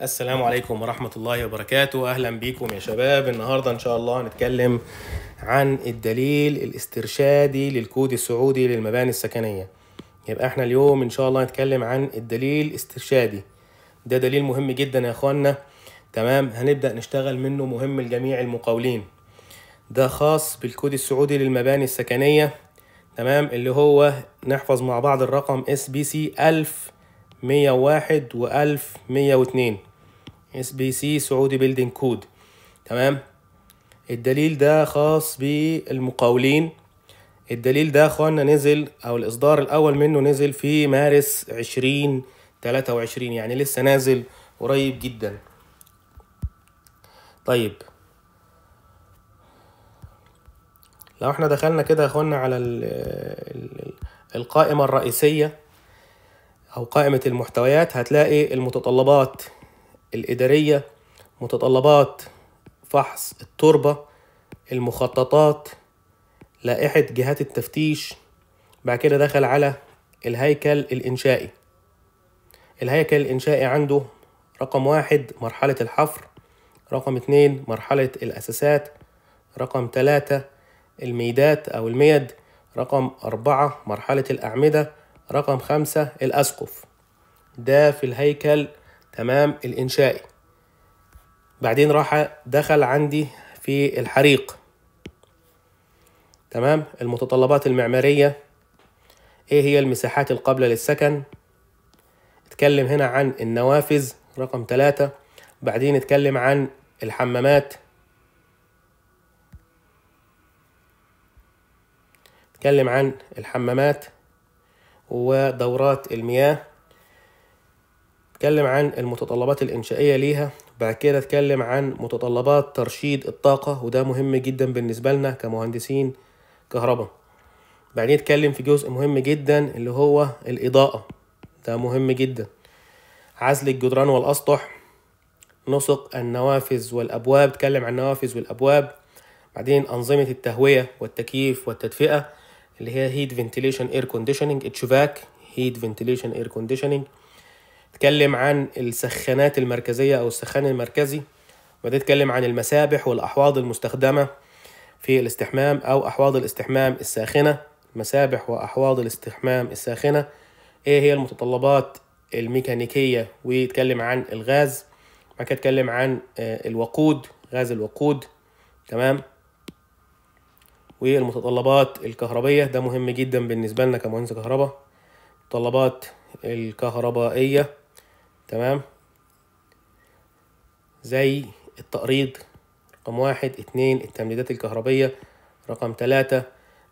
السلام عليكم ورحمة الله وبركاته أهلا بيكم يا شباب النهاردة إن شاء الله هنتكلم عن الدليل الاسترشادي للكود السعودي للمباني السكنية يبقى احنا اليوم إن شاء الله هنتكلم عن الدليل الاسترشادي ده دليل مهم جدا يا إخوانا تمام هنبدأ نشتغل منه مهم لجميع المقاولين ده خاص بالكود السعودي للمباني السكنية تمام اللي هو نحفظ مع بعض الرقم اس بي سي 1000 مية و وألف مية واتنين اس بي سي سعودي بيلدينج كود تمام الدليل ده خاص بالمقاولين الدليل ده اخوانا نزل او الاصدار الاول منه نزل في مارس عشرين تلاتة وعشرين يعني لسه نازل قريب جدا طيب لو احنا دخلنا كده يا اخوانا على القائمة الرئيسية أو قائمة المحتويات هتلاقي المتطلبات الإدارية متطلبات فحص التربة المخططات لائحة جهات التفتيش بعد كده دخل على الهيكل الإنشائي الهيكل الإنشائي عنده رقم واحد مرحلة الحفر رقم اتنين مرحلة الأساسات رقم تلاتة الميدات أو الميد رقم أربعة مرحلة الأعمدة رقم خمسة الأسقف ده في الهيكل تمام الإنشائي بعدين راح دخل عندي في الحريق تمام المتطلبات المعمارية ايه هي المساحات القابلة للسكن اتكلم هنا عن النوافذ رقم ثلاثة بعدين اتكلم عن الحمامات اتكلم عن الحمامات ودورات المياه اتكلم عن المتطلبات الإنشائية ليها بعد كده اتكلم عن متطلبات ترشيد الطاقة وده مهم جدا بالنسبة لنا كمهندسين كهرباء بعدين اتكلم في جزء مهم جدا اللي هو الإضاءة ده مهم جدا عزل الجدران والأسطح نسق النوافذ والأبواب اتكلم عن النوافذ والأبواب بعدين أنظمة التهوية والتكييف والتدفئة اللي هي هيت فنتيليشن اير كونديشننج اتشفاك هيت فنتيليشن اير كونديشننج اتكلم عن السخانات المركزيه او السخان المركزي وبعدين اتكلم عن المسابح والاحواض المستخدمه في الاستحمام او احواض الاستحمام الساخنه مسابح واحواض الاستحمام الساخنه ايه هي المتطلبات الميكانيكيه ويتكلم عن الغاز بعد كده اتكلم عن آه، الوقود غاز الوقود تمام والمتطلبات الكهربية ده مهم جدا بالنسبة لنا كمهندس كهرباء المتطلبات الكهربائية تمام زي التقريض رقم واحد اتنين التمديدات الكهربية رقم تلاتة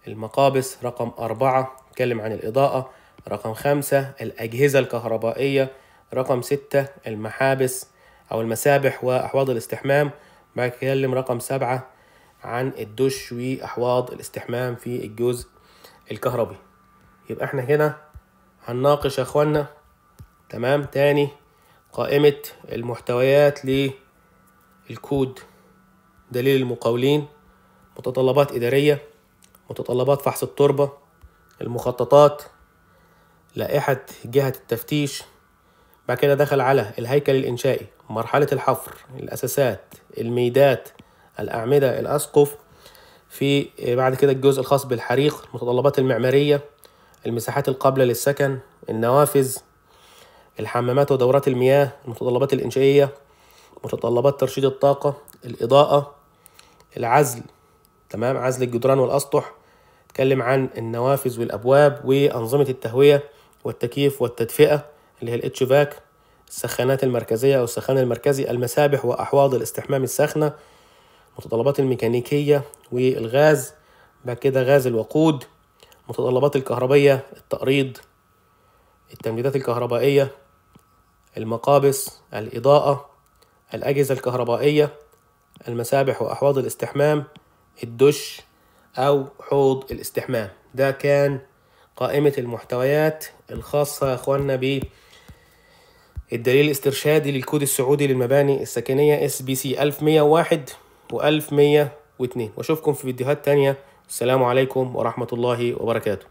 المقابس رقم أربعة نتكلم عن الإضاءة رقم خمسة الأجهزة الكهربائية رقم ستة المحابس أو المسابح وأحواض الاستحمام بعد كده رقم سبعة عن الدش واحواض الاستحمام في الجزء الكهربي يبقى احنا هنا هنناقش يا اخوانا تمام تاني قائمة المحتويات للكود دليل المقاولين متطلبات إدارية متطلبات فحص التربة المخططات لائحة جهة التفتيش بعد كده دخل على الهيكل الإنشائي مرحلة الحفر الأساسات الميدات الأعمدة الأسقف في آه، بعد كده الجزء الخاص بالحريق المتطلبات المعمارية المساحات القابلة للسكن النوافذ الحمامات ودورات المياه المتطلبات الإنشائية متطلبات ترشيد الطاقة الإضاءة العزل تمام عزل الجدران والأسطح اتكلم عن النوافذ والأبواب وأنظمة التهوية والتكييف والتدفئة اللي هي الاتش فاك السخانات المركزية أو السخان المركزي المسابح وأحواض الاستحمام الساخنة متطلبات الميكانيكية والغاز بعد كده غاز الوقود متطلبات الكهربية التقريض التمديدات الكهربائية المقابس الإضاءة الأجهزة الكهربائية المسابح وأحواض الاستحمام الدش أو حوض الاستحمام ده كان قائمة المحتويات الخاصة يا أخوانا بالدليل الاسترشادي للكود السعودي للمباني السكنية SBC 1101 و1102 وأشوفكم في فيديوهات تانية السلام عليكم ورحمة الله وبركاته